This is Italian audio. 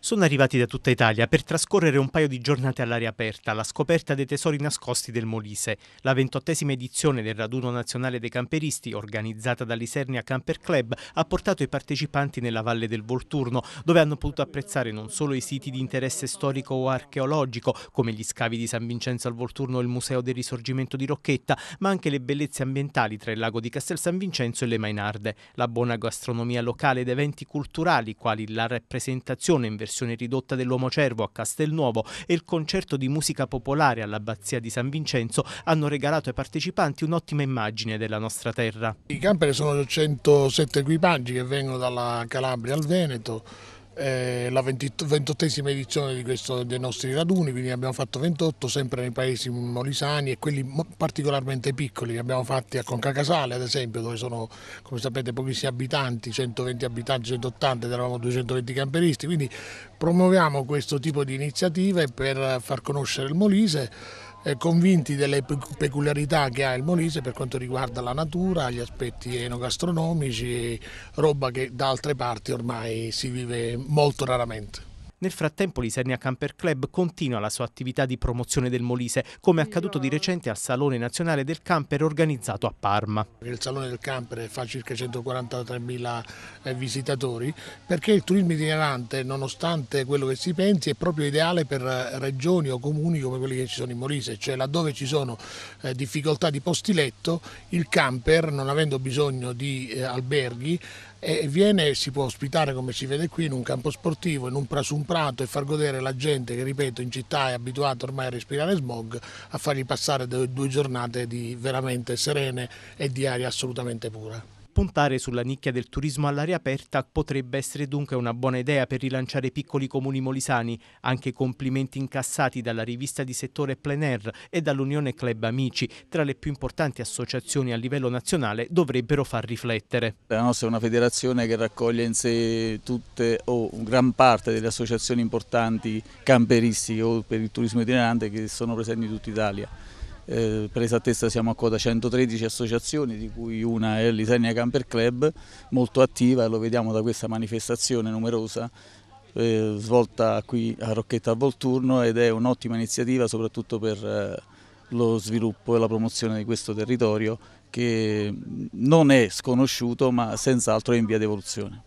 sono arrivati da tutta Italia per trascorrere un paio di giornate all'aria aperta, alla scoperta dei tesori nascosti del Molise, la ventottesima edizione del raduno nazionale dei camperisti, organizzata dall'Isernia Camper Club, ha portato i partecipanti nella Valle del Volturno, dove hanno potuto apprezzare non solo i siti di interesse storico o archeologico, come gli scavi di San Vincenzo al Volturno e il Museo del Risorgimento di Rocchetta, ma anche le bellezze ambientali tra il lago di Castel San Vincenzo e le Mainarde, la buona gastronomia locale ed eventi culturali quali la rappresentazione in versione versione ridotta dell'Uomo Cervo a Castelnuovo e il concerto di musica popolare all'Abbazia di San Vincenzo hanno regalato ai partecipanti un'ottima immagine della nostra terra. I camper sono 107 equipaggi che vengono dalla Calabria al Veneto la 28esima edizione di questo, dei nostri raduni, quindi ne abbiamo fatto 28 sempre nei paesi molisani e quelli particolarmente piccoli, li abbiamo fatti a Conca Casale ad esempio dove sono come sapete pochissimi abitanti, 120 abitanti, 180, eravamo 220 camperisti, quindi promuoviamo questo tipo di iniziative per far conoscere il Molise eh, convinti delle peculiarità che ha il Molise per quanto riguarda la natura, gli aspetti enogastronomici, roba che da altre parti ormai si vive molto raramente. Nel frattempo l'Isernia Camper Club continua la sua attività di promozione del Molise, come accaduto di recente al Salone Nazionale del Camper organizzato a Parma. Il Salone del Camper fa circa 143.000 eh, visitatori perché il turismo itinerante, nonostante quello che si pensi, è proprio ideale per eh, regioni o comuni come quelli che ci sono in Molise, cioè laddove ci sono eh, difficoltà di posti letto, il camper, non avendo bisogno di alberghi, e viene, si può ospitare come si vede qui in un campo sportivo, in un, su un prato e far godere la gente che ripeto in città è abituata ormai a respirare smog, a fargli passare due giornate di veramente serene e di aria assolutamente pura. Puntare sulla nicchia del turismo all'aria aperta potrebbe essere dunque una buona idea per rilanciare i piccoli comuni molisani, anche complimenti incassati dalla rivista di settore Plenair e dall'Unione Club Amici, tra le più importanti associazioni a livello nazionale, dovrebbero far riflettere. La nostra è una federazione che raccoglie in sé tutte o gran parte delle associazioni importanti camperistiche o per il turismo itinerante che sono presenti in tutta Italia. Eh, per esattezza siamo a quota 113 associazioni di cui una è l'Itania Camper Club, molto attiva e lo vediamo da questa manifestazione numerosa eh, svolta qui a Rocchetta a Volturno ed è un'ottima iniziativa soprattutto per eh, lo sviluppo e la promozione di questo territorio che non è sconosciuto ma senz'altro è in via di evoluzione.